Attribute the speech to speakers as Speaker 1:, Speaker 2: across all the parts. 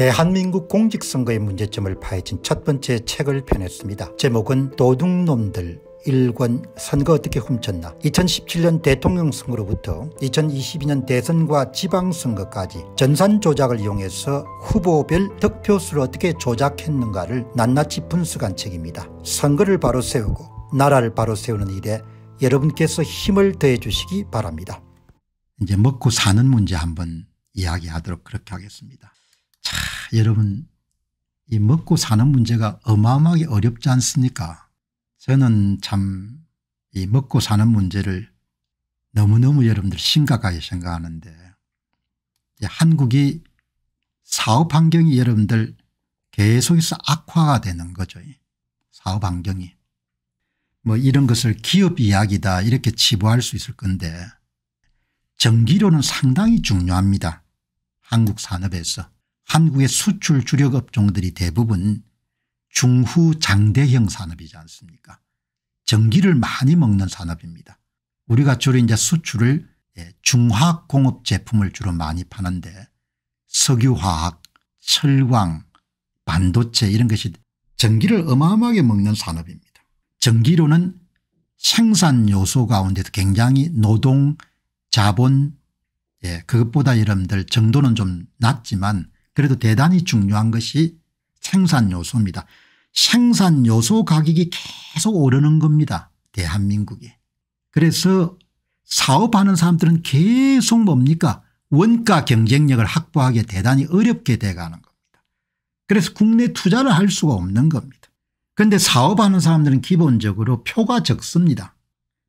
Speaker 1: 대한민국 공직선거의 문제점을 파헤친 첫 번째 책을 펴냈습니다. 제목은 도둑놈들 일권 선거 어떻게 훔쳤나 2017년 대통령 선거로부터 2022년 대선과 지방선거까지 전산 조작을 이용해서 후보별 득표수를 어떻게 조작했는가를 낱낱이 분수간 책입니다. 선거를 바로 세우고 나라를 바로 세우는 일에 여러분께서 힘을 더해 주시기 바랍니다. 이제 먹고 사는 문제 한번 이야기하도록 그렇게 하겠습니다. 여러분 이 먹고 사는 문제가 어마어마하게 어렵지 않습니까 저는 참 이 먹고 사는 문제를 너무너무 여러분들 심각하게 생각하는데 한국이 사업 환경이 여러분들 계속해서 악화가 되는 거죠. 사업 환경이. 뭐 이런 것을 기업 이야기다 이렇게 치부할 수 있을 건데 전기료는 상당히 중요합니다. 한국 산업에서. 한국의 수출 주력 업종들이 대부분 중후 장대형 산업이지 않습니까 전기를 많이 먹는 산업입니다. 우리가 주로 이제 수출을 예, 중화공업 제품을 주로 많이 파는데 석유화학 철광 반도체 이런 것이 전기를 어마어마하게 먹는 산업입니다. 전기로는 생산 요소 가운데도 굉장히 노동 자본 예, 그것보다 여러분들 정도는 좀 낮지만 그래도 대단히 중요한 것이 생산요소입니다. 생산요소 가격이 계속 오르는 겁니다. 대한민국에. 그래서 사업하는 사람들은 계속 뭡니까 원가 경쟁력을 확보하기에 대단히 어렵게 돼가는 겁니다. 그래서 국내 투자를 할 수가 없는 겁니다. 그런데 사업하는 사람들은 기본적으로 표가 적습니다.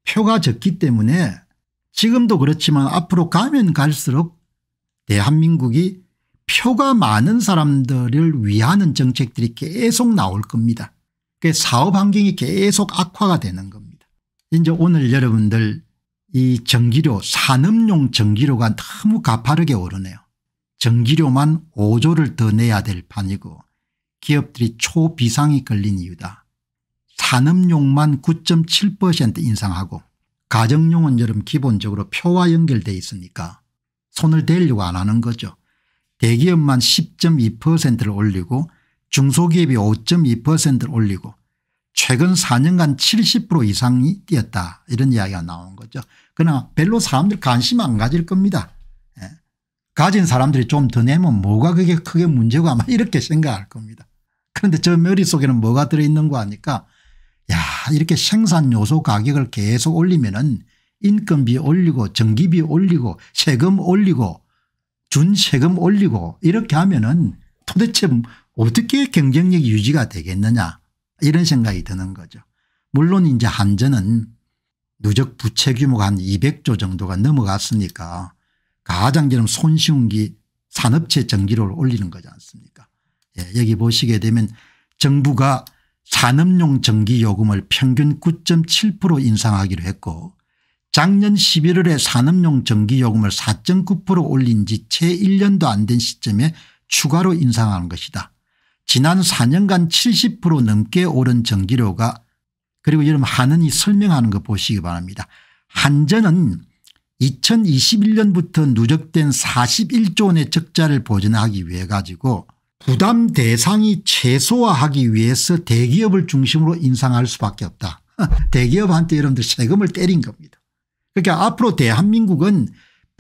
Speaker 1: 표가 적기 때문에 지금도 그렇지만 앞으로 가면 갈수록 대한민국이 표가 많은 사람들을 위하는 정책들이 계속 나올 겁니다. 그 사업 환경이 계속 악화가 되는 겁니다. 이제 오늘 여러분들 이 전기료 산업용 전기료가 너무 가파르게 오르네요. 전기료만 5조를 더 내야 될 판이고 기업들이 초비상이 걸린 이유다. 산업용만 9.7% 인상하고 가정용은 여름 기본적으로 표와 연결돼 있으니까 손을 대려고 안 하는 거죠. 대기업만 10.2%를 올리고 중소기업이 5.2%를 올리고 최근 4년간 70% 이상이 뛰었다 이런 이야기가 나온 거죠. 그러나 별로 사람들 관심 안 가질 겁니다. 예. 가진 사람들이 좀 더 내면 뭐가 그게 크게 문제고 아마 이렇게 생각할 겁니다. 그런데 저 머릿속에는 뭐가 들어있는 거 아니까 야 이렇게 생산 요소 가격을 계속 올리면 은 인건비 올리고 전기비 올리고 세금 올리고 준 세금 올리고 이렇게 하면은 도대체 어떻게 경쟁력이 유지가 되겠느냐 이런 생각이 드는 거죠. 물론 이제 한전은 누적 부채 규모가 한 200조 정도가 넘어갔으니까 가장 지금 손쉬운 게 산업체 전기료를 올리는 거지 않습니까 예, 여기 보시게 되면 정부가 산업용 전기 요금을 평균 9.7% 인상하기로 했고 작년 11월에 산업용 전기요금을 4.9% 올린 지 채 1년도 안 된 시점에 추가로 인상한 것이다. 지난 4년간 70% 넘게 오른 전기료가 그리고 여러분 한은이 설명하는 거 보시기 바랍니다. 한전은 2021년부터 누적된 41조 원의 적자를 보전하기 위해 가지고 부담 대상이 최소화하기 위해서 대기업을 중심으로 인상할 수밖에 없다. 대기업한테 여러분들 세금을 때린 겁니다. 그러니까 앞으로 대한민국은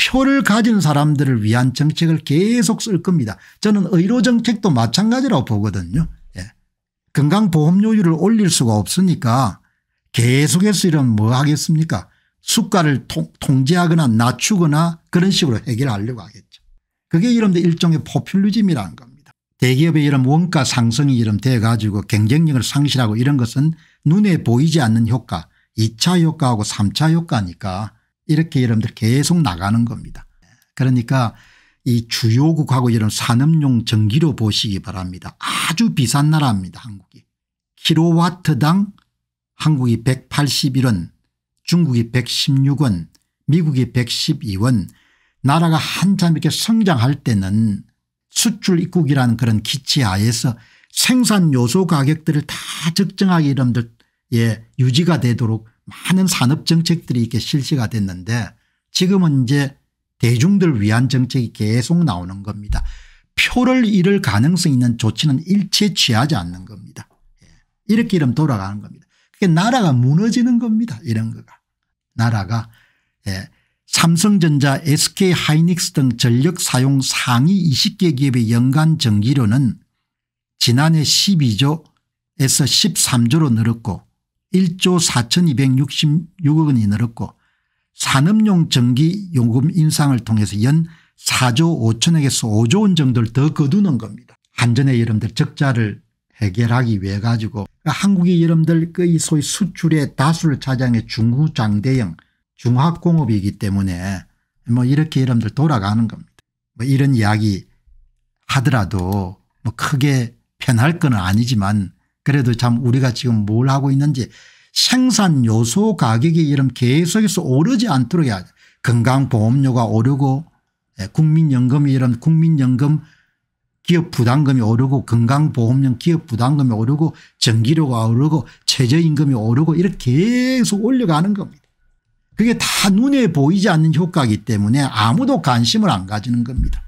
Speaker 1: 표를 가진 사람들을 위한 정책을 계속 쓸 겁니다. 저는 의료정책도 마찬가지라고 보거든요. 예. 건강보험료율을 올릴 수가 없으니까 계속해서 이런뭐 하겠습니까 수가를 통, 제하거나 낮추거나 그런 식으로 해결하려고 하겠죠. 그게 이런 데 일종의 포퓰리즘이라는 겁니다. 대기업의 이런 원가 상승이 이런 돼 가지고 경쟁력을 상실하고 이런 것은 눈에 보이지 않는 효과 2차 효과하고 3차 효과니까 이렇게 여러분들 계속 나가는 겁니다. 그러니까 이 주요국하고 이런 산업용 전기료 보시기 바랍니다. 아주 비싼 나라입니다 한국이. 킬로와트당 한국이 181원 중국이 116원 미국이 112원 나라가 한참 이렇게 성장할 때는 수출 입국이라는 그런 기치 하에서 생산 요소 가격들을 다 적정하게 여러분들 예, 유지가 되도록 많은 산업 정책들이 이렇게 실시가 됐는데 지금은 이제 대중들 위한 정책이 계속 나오는 겁니다. 표를 잃을 가능성 있는 조치는 일체 취하지 않는 겁니다. 예. 이렇게 이러 돌아가는 겁니다. 그게 나라가 무너지는 겁니다. 이런 거가. 나라가 예. 삼성전자 SK하이닉스 등 전력 사용 상위 20개 기업의 연간 전기료는 지난해 12조에서 13조로 늘었고 1조 4266억 원이 늘었고 산업용 전기 요금 인상을 통해서 연 4조 5천억에서 5조 원 정도를 더 거두는 겁니다. 한전의 여러분들 적자를 해결하기 위해 가지고 한국이 여러분들 그 소위 수출의 다수를 차지하는 중후장대형 중화공업이기 때문에 뭐 이렇게 여러분들 돌아가는 겁니다. 뭐 이런 이야기 하더라도 뭐 크게 편할 건 아니지만 그래도 참 우리가 지금 뭘 하고 있는지 생산 요소 가격이 이런 계속해서 오르지 않도록 해야 돼. 건강보험료가 오르고 예, 국민연금이 이런 국민연금 기업 부담금이 오르고 건강보험료 기업 부담금이 오르고 전기료가 오르고 최저임금이 오르고 이렇게 계속 올려가는 겁니다. 그게 다 눈에 보이지 않는 효과이기 때문에 아무도 관심을 안 가지는 겁니다.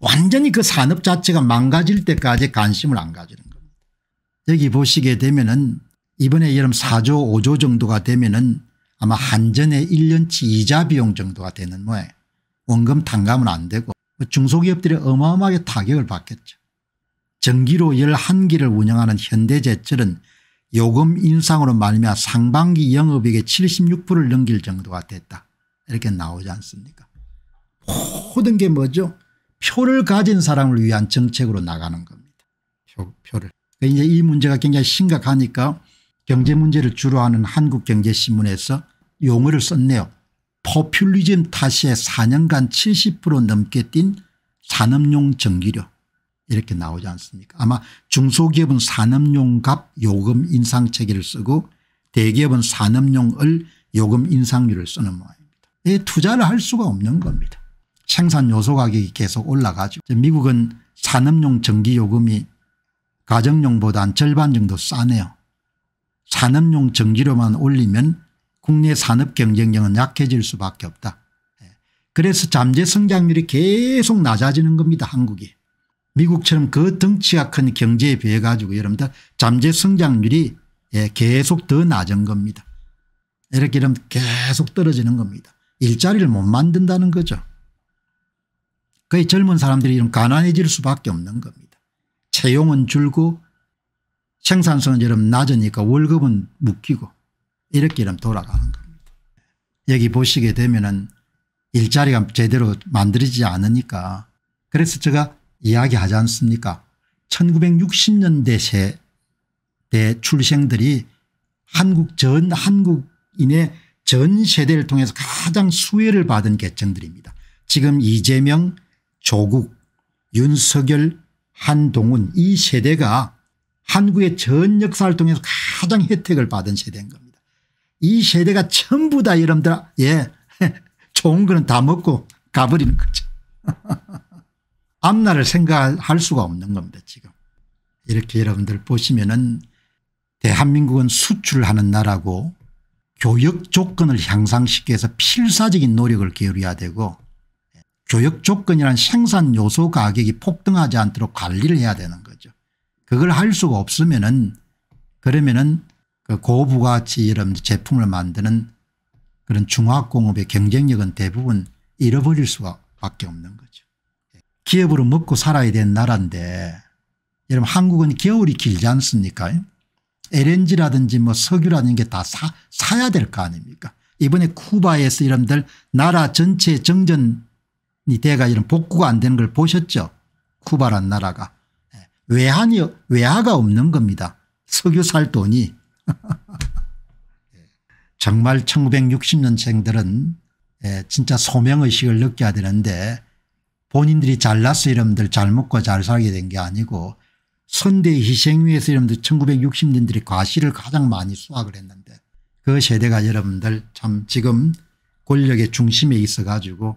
Speaker 1: 완전히 그 산업 자체가 망가질 때까지 관심을 안 가지는 겁니다. 여기 보시게 되면은 이번에 여름 4조 5조 정도가 되면은 아마 한전의 1년치 이자 비용 정도가 되는 모양 원금 탕감은 안 되고 뭐 중소기업들이 어마어마하게 타격을 받겠죠. 전기로 11기를 운영하는 현대제철은 요금 인상으로 말미암아 상반기 영업액의 76%를 넘길 정도가 됐다. 이렇게 나오지 않습니까 모든 게 뭐죠 표를 가진 사람을 위한 정책으로 나가는 겁니다. 표, 표를. 이제 이 문제가 굉장히 심각하니까 경제 문제를 주로 하는 한국경제신문에서 용어를 썼네요. 포퓰리즘 탓에 4년간 70% 넘게 뛴 산업용 전기료 이렇게 나오지 않습니까 아마 중소기업은 산업용 값 요금 인상 체계를 쓰고 대기업은 산업용을 요금 인상률을 쓰는 모양입니다. 이 투자를 할 수가 없는 겁니다. 생산 요소 가격이 계속 올라가죠. 미국은 산업용 전기요금이 가정용보단 다 절반 정도 싸네요. 산업용 전기료만 올리면 국내 산업 경쟁력은 약해질 수밖에 없다. 예. 그래서 잠재 성장률이 계속 낮아지는 겁니다 한국이. 미국처럼 그 덩치가 큰 경제에 비해 가지고 여러분들 잠재 성장률이 예, 계속 더 낮은 겁니다. 이렇게 이러 계속 떨어지는 겁니다. 일자리를 못 만든다는 거죠. 거의 젊은 사람들이 이런 가난해질 수밖에 없는 겁니다. 채용은 줄고 생산성은 여름 낮으니까 월급은 묶이고 이렇게 이러 돌아가는 겁니다. 여기 보시게 되면은 일자리가 제대로 만들어지지 않으니까 그래서 제가 이야기하지 않습니까 1960년대 세대 출생들이 한국 전 한국인의 전 세대를 통해서 가장 수혜를 받은 계층들입니다. 지금 이재명 조국 윤석열 한동훈 이 세대가 한국의 전 역사를 통해서 가장 혜택을 받은 세대인 겁니다. 이 세대가 전부 다 여러분들 예 좋은 거는 다 먹고 가버리는 거죠. 앞날을 생각할 수가 없는 겁니다 지금. 이렇게 여러분들 보시면은 대한민국은 수출하는 나라고 교역 조건을 향상시켜서 필사적인 노력을 기울여야 되고 조역 조건이란 생산 요소 가격이 폭등하지 않도록 관리를 해야 되는 거죠. 그걸 할 수가 없으면은 그러면은 그 고부가치 이런 제품을 만드는 그런 중화공업의 경쟁력은 대부분 잃어버릴 수밖에 없는 거죠. 기업으로 먹고 살아야 되는 나라인데 여러분 한국은 겨울이 길지 않습니까 LNG라든지 뭐 석유라는 게 다 사야 될 거 아닙니까 이번에 쿠바에서 이런들 나라 전체 정전 이데가이는 복구가 안 되는 걸 보셨죠 쿠바란 나라가 예. 외환이 외화가 없는 겁니다 석유 살 돈이 정말 1960년생들은 예, 진짜 소명의식을 느껴야 되는데 본인들이 잘났어 이러면잘 먹고 잘 살게 된 게 아니고 선대의 희생 위에서 여러분들 1960년들이 과실을 가장 많이 수확을 했는데 그 세대가 여러분들 참 지금 권력의 중심에 있어 가지고